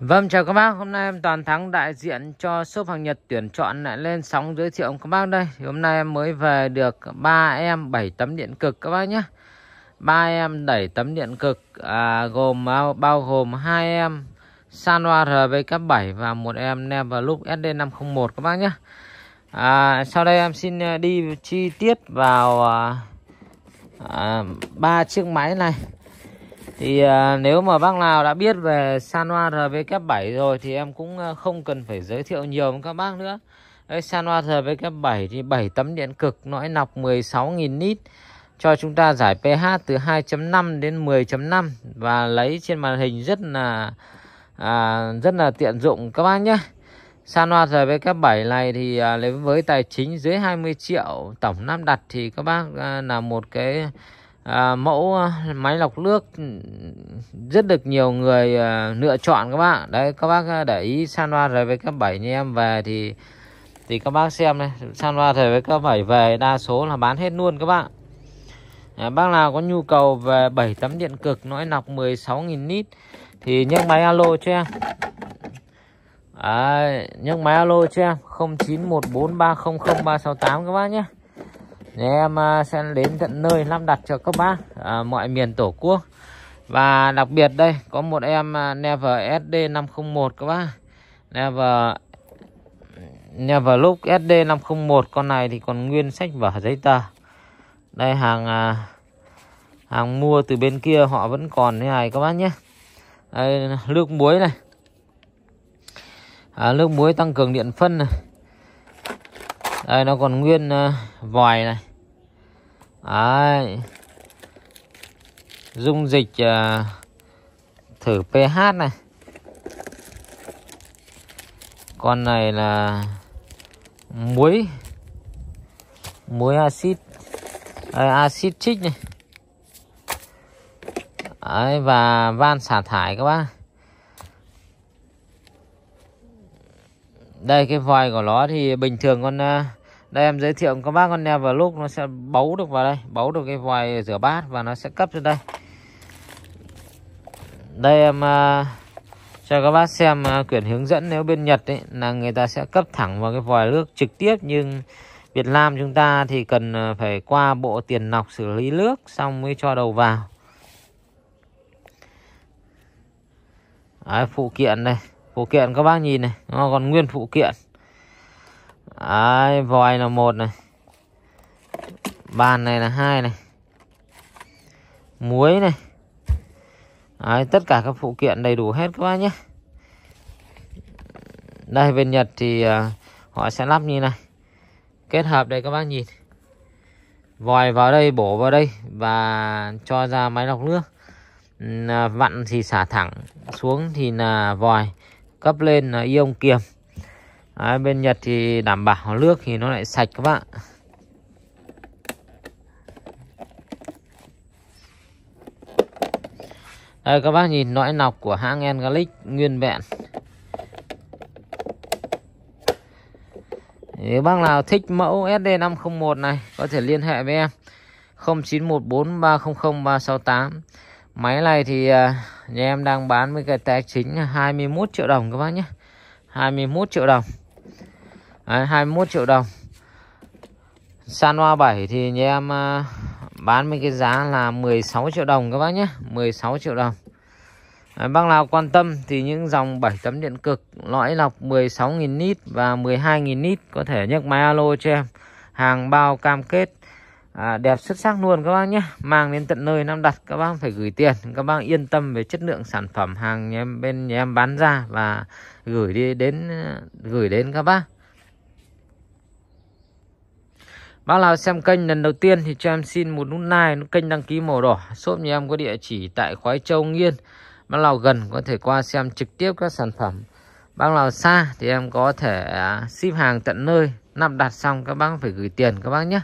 Vâng chào các bác, hôm nay em Toàn Thắng đại diện cho shop hàng Nhật tuyển chọn lại lên sóng giới thiệu các bác đây. Thì hôm nay em mới về được ba em 7 tấm điện cực các bác nhé. ba em 7 tấm điện cực à, gồm bao gồm hai em Sanwa RVK7 và một em Neverloop SD501 các bác nhé. À, sau đây em xin à, đi chi tiết vào à, à, ba à, chiếc máy này thì à, nếu mà bác nào đã biết về Sanwa RVK7 rồi thì em cũng à, không cần phải giới thiệu nhiều với các bác nữa Đấy, Sanwa RVK7 thì 7 tấm điện cực nõi nọc 16.000 nít cho chúng ta giải pH từ 2.5 đến 10.5 và lấy trên màn hình rất là à, rất là tiện dụng các bác nhé Sanwa RVK7 này thì à, với tài chính dưới 20 triệu tổng lắp đặt thì các bác à, là một cái à, mẫu à, máy lọc nước ừ, rất được nhiều người à, lựa chọn các bạn đấy các bác à, để ý Sanwa các bảy như em về thì thì các bác xem này Sanwa các bảy về đa số là bán hết luôn các bạn à, bác nào có nhu cầu về bảy tấm điện cực nói nọc 16.000 lít thì nhấc máy alo cho em à, nhấc máy alo cho em 0914300368 các bác nhé thì em à, sẽ đến tận nơi lắp đặt cho các bác à, mọi miền tổ quốc và đặc biệt đây có một em à, Never SD 501 các bác Never Never lúc SD 501 con này thì còn nguyên sách vở giấy tờ đây hàng à, hàng mua từ bên kia họ vẫn còn như này các bác nhé đây, nước muối này à, nước muối tăng cường điện phân này đây nó còn nguyên uh, vòi này đấy. dung dịch uh, thử pH này con này là muối muối axit à, axit chích này Đấy, và van xả thải các bác đây cái vòi của nó thì bình thường con ờ, đây em giới thiệu các bác con neo vào lúc nó sẽ bấu được vào đây bấu được cái vòi rửa bát và nó sẽ cấp ra đây đây em uh, cho các bác xem uh, quyển hướng dẫn nếu bên Nhật ấy là người ta sẽ cấp thẳng vào cái vòi nước trực tiếp nhưng Việt Nam chúng ta thì cần à, phải qua bộ tiền nọc xử lý nước xong mới cho đầu vào Đấy, phụ kiện này phụ kiện các bác nhìn này nó còn nguyên phụ kiện Đấy, vòi là một này Bàn này là hai này Muối này Đấy, tất cả các phụ kiện đầy đủ hết các bác nhé Đây bên Nhật thì uh, họ sẽ lắp như này Kết hợp đây các bác nhìn Vòi vào đây, bổ vào đây Và cho ra máy lọc nước à, Vặn thì xả thẳng Xuống thì là vòi Cấp lên là ion kiềm à, bên Nhật thì đảm bảo nước thì nó lại sạch các bạn Đây các bác nhìn lõi nọc của hãng Engarlic nguyên vẹn. Nếu bác nào thích mẫu SD501 này có thể liên hệ với em 0914300368. Máy này thì à, nhà em đang bán với cái tài chính 21 triệu đồng các bác nhé. 21 triệu đồng. Đấy, 21 triệu đồng San Hoa 7 thì nhà em ờ, bán với cái giá là 16 triệu đồng các bác nhé 16 triệu đồng Đấy, Bác nào quan tâm thì những dòng 7 tấm điện cực lõi lọc 16.000 nít và 12.000 nít có thể nhấc máy alo cho em Hàng bao cam kết à, đẹp xuất sắc luôn các bác nhé Mang đến tận nơi Nam đặt các bác phải gửi tiền Các bác yên tâm về chất lượng sản phẩm hàng nhà em, bên nhà em bán ra và gửi đi đến gửi đến các bác Bác nào xem kênh lần đầu tiên thì cho em xin một nút like, nút kênh đăng ký màu đỏ. Shop nhà em có địa chỉ tại Khói Châu Nghiên. Bác nào gần có thể qua xem trực tiếp các sản phẩm. Bác nào xa thì em có thể à, ship hàng tận nơi. Nạp đặt xong các bác phải gửi tiền các bác nhé.